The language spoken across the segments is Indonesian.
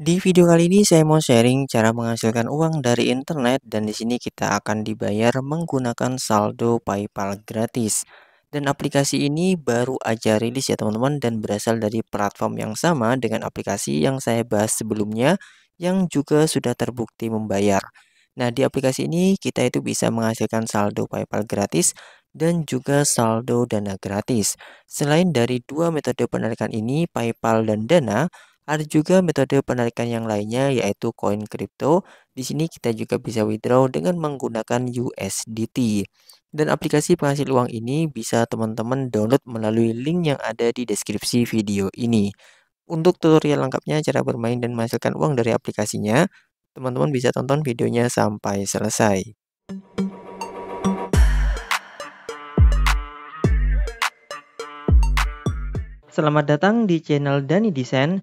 Di video kali ini saya mau sharing cara menghasilkan uang dari internet dan di sini kita akan dibayar menggunakan saldo PayPal gratis. Dan aplikasi ini baru aja rilis ya teman-teman dan berasal dari platform yang sama dengan aplikasi yang saya bahas sebelumnya yang juga sudah terbukti membayar. Nah, di aplikasi ini kita itu bisa menghasilkan saldo PayPal gratis dan juga saldo Dana gratis. Selain dari dua metode penarikan ini, PayPal dan Dana, ada juga metode penarikan yang lainnya yaitu koin kripto. Di sini kita juga bisa withdraw dengan menggunakan USDT. Dan aplikasi penghasil uang ini bisa teman-teman download melalui link yang ada di deskripsi video ini. Untuk tutorial lengkapnya cara bermain dan menghasilkan uang dari aplikasinya, teman-teman bisa tonton videonya sampai selesai. Selamat datang di channel Dani Desain.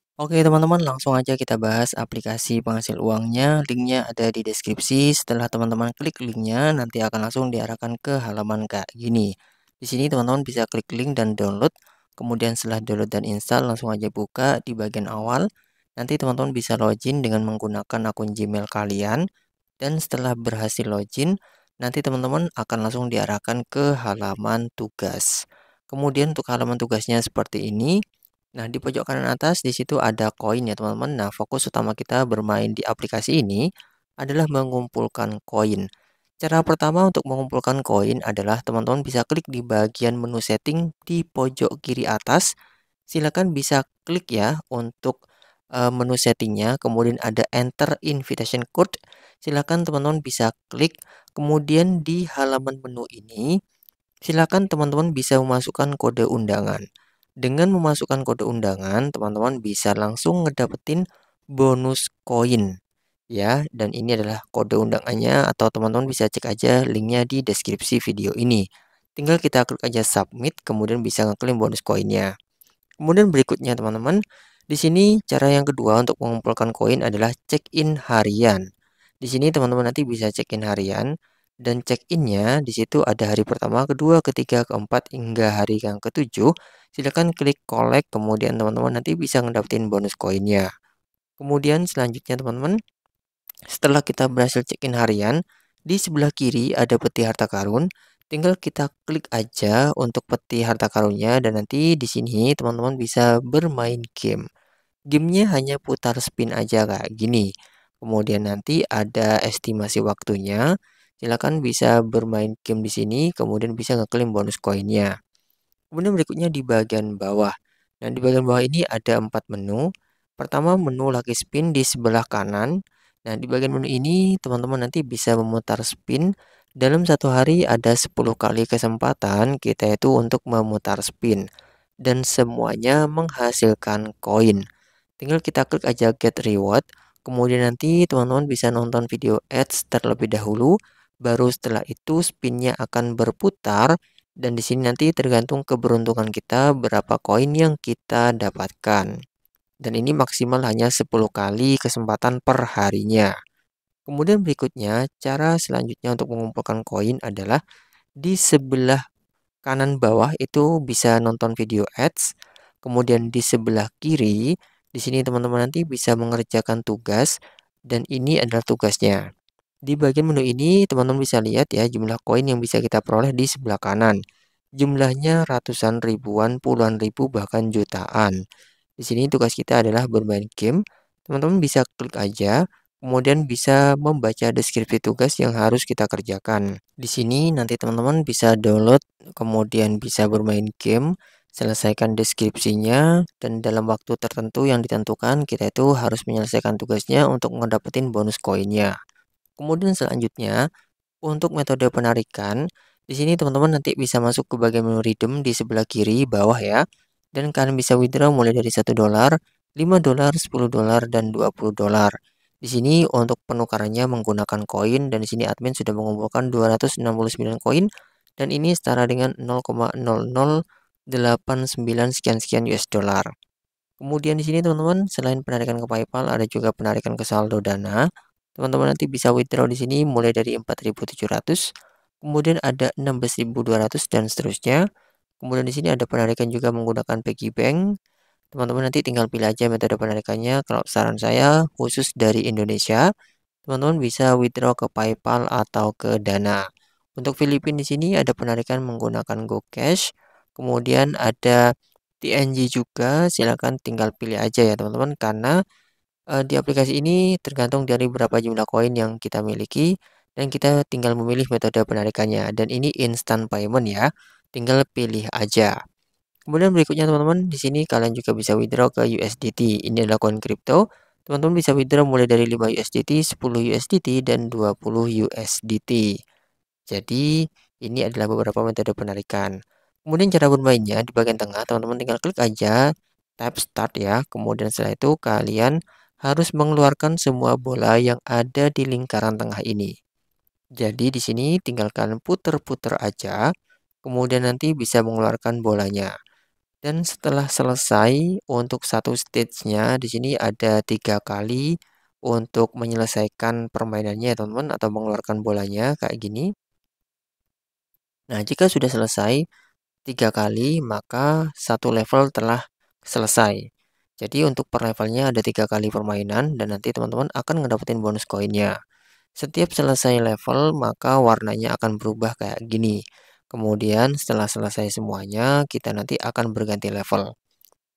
Oke teman-teman langsung aja kita bahas aplikasi penghasil uangnya linknya ada di deskripsi setelah teman-teman klik linknya nanti akan langsung diarahkan ke halaman kayak gini di sini teman-teman bisa klik link dan download kemudian setelah download dan install langsung aja buka di bagian awal nanti teman-teman bisa login dengan menggunakan akun Gmail kalian dan setelah berhasil login nanti teman-teman akan langsung diarahkan ke halaman tugas kemudian untuk halaman tugasnya seperti ini Nah, di pojok kanan atas di situ ada koin ya, teman-teman. Nah, fokus utama kita bermain di aplikasi ini adalah mengumpulkan koin. Cara pertama untuk mengumpulkan koin adalah teman-teman bisa klik di bagian menu setting di pojok kiri atas. Silakan bisa klik ya untuk eh, menu settingnya, kemudian ada enter invitation code. Silakan teman-teman bisa klik, kemudian di halaman menu ini silakan teman-teman bisa memasukkan kode undangan. Dengan memasukkan kode undangan, teman-teman bisa langsung ngedapetin bonus koin ya dan ini adalah kode undangannya atau teman-teman bisa cek aja linknya di deskripsi video ini tinggal kita klik aja submit kemudian bisa ngeklaim bonus koinnya kemudian berikutnya teman-teman di sini cara yang kedua untuk mengumpulkan koin adalah check-in harian di sini teman-teman nanti bisa check-in harian dan check-innya di situ ada hari pertama, kedua, ketiga, keempat hingga hari yang ketujuh. Silakan klik collect kemudian teman-teman nanti bisa ngedapetin bonus koinnya. Kemudian selanjutnya teman-teman setelah kita berhasil check-in harian, di sebelah kiri ada peti harta karun. Tinggal kita klik aja untuk peti harta karunnya dan nanti di sini teman-teman bisa bermain game. Gamenya hanya putar spin aja kayak gini. Kemudian nanti ada estimasi waktunya silakan bisa bermain game di sini, kemudian bisa ngeklaim bonus koinnya. Kemudian berikutnya di bagian bawah. Nah, di bagian bawah ini ada empat menu. Pertama, menu Lucky Spin di sebelah kanan. Nah, di bagian menu ini, teman-teman nanti bisa memutar spin. Dalam satu hari ada 10 kali kesempatan kita itu untuk memutar spin. Dan semuanya menghasilkan koin. Tinggal kita klik aja get reward. Kemudian nanti teman-teman bisa nonton video ads terlebih dahulu baru setelah itu spinnya akan berputar dan di sini nanti tergantung keberuntungan kita berapa koin yang kita dapatkan. Dan ini maksimal hanya 10 kali kesempatan per harinya. Kemudian berikutnya, cara selanjutnya untuk mengumpulkan koin adalah di sebelah kanan bawah itu bisa nonton video ads, kemudian di sebelah kiri, di sini teman-teman nanti bisa mengerjakan tugas dan ini adalah tugasnya. Di bagian menu ini, teman-teman bisa lihat ya jumlah koin yang bisa kita peroleh di sebelah kanan. Jumlahnya ratusan ribuan, puluhan ribu, bahkan jutaan. Di sini tugas kita adalah bermain game. Teman-teman bisa klik aja, kemudian bisa membaca deskripsi tugas yang harus kita kerjakan. Di sini nanti teman-teman bisa download, kemudian bisa bermain game, selesaikan deskripsinya, dan dalam waktu tertentu yang ditentukan kita itu harus menyelesaikan tugasnya untuk mendapatkan bonus koinnya. Kemudian selanjutnya, untuk metode penarikan, di sini teman-teman nanti bisa masuk ke bagian menu redeem di sebelah kiri bawah ya. Dan kalian bisa withdraw mulai dari satu dolar, lima dolar, sepuluh dolar, dan dua puluh dolar. Di sini untuk penukarannya menggunakan koin dan di sini admin sudah mengumpulkan 269 koin dan ini setara dengan 0,0089 sekian-sekian US dollar. Kemudian di sini teman-teman selain penarikan ke PayPal ada juga penarikan ke saldo Dana. Teman-teman nanti bisa withdraw di sini mulai dari 4.700, kemudian ada 16.200 dan seterusnya. Kemudian di sini ada penarikan juga menggunakan piggy bank. Teman-teman nanti tinggal pilih aja metode penarikannya. Kalau saran saya khusus dari Indonesia, teman-teman bisa withdraw ke PayPal atau ke Dana. Untuk Filipina di sini ada penarikan menggunakan GoCash. Kemudian ada TNG juga, silahkan tinggal pilih aja ya teman-teman karena Eh, di aplikasi ini tergantung dari berapa jumlah koin yang kita miliki dan kita tinggal memilih metode penarikannya dan ini instant payment ya tinggal pilih aja kemudian berikutnya teman-teman di sini kalian juga bisa withdraw ke USDT ini adalah koin kripto teman-teman bisa withdraw mulai dari 5 USDT 10 USDT dan 20 USDT jadi ini adalah beberapa metode penarikan kemudian cara bermainnya di bagian tengah teman-teman tinggal klik aja tab start ya kemudian setelah itu kalian harus mengeluarkan semua bola yang ada di lingkaran tengah ini. Jadi di sini tinggalkan puter-puter aja, kemudian nanti bisa mengeluarkan bolanya. Dan setelah selesai untuk satu stage-nya di sini ada tiga kali untuk menyelesaikan permainannya teman-teman atau mengeluarkan bolanya kayak gini. Nah jika sudah selesai tiga kali maka satu level telah selesai. Jadi untuk per levelnya ada tiga kali permainan dan nanti teman-teman akan ngedapetin bonus koinnya. Setiap selesai level maka warnanya akan berubah kayak gini. Kemudian setelah selesai semuanya kita nanti akan berganti level.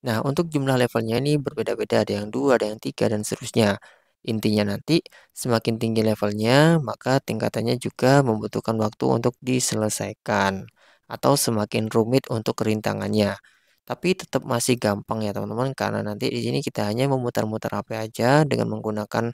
Nah untuk jumlah levelnya ini berbeda-beda ada yang dua, ada yang tiga dan seterusnya. Intinya nanti semakin tinggi levelnya maka tingkatannya juga membutuhkan waktu untuk diselesaikan atau semakin rumit untuk kerintangannya tapi tetap masih gampang ya teman-teman karena nanti di sini kita hanya memutar-mutar HP aja dengan menggunakan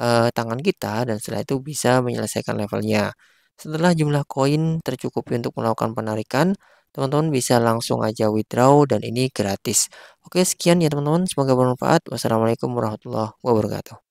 uh, tangan kita dan setelah itu bisa menyelesaikan levelnya. Setelah jumlah koin tercukupi untuk melakukan penarikan, teman-teman bisa langsung aja withdraw dan ini gratis. Oke, sekian ya teman-teman, semoga bermanfaat. Wassalamualaikum warahmatullahi wabarakatuh.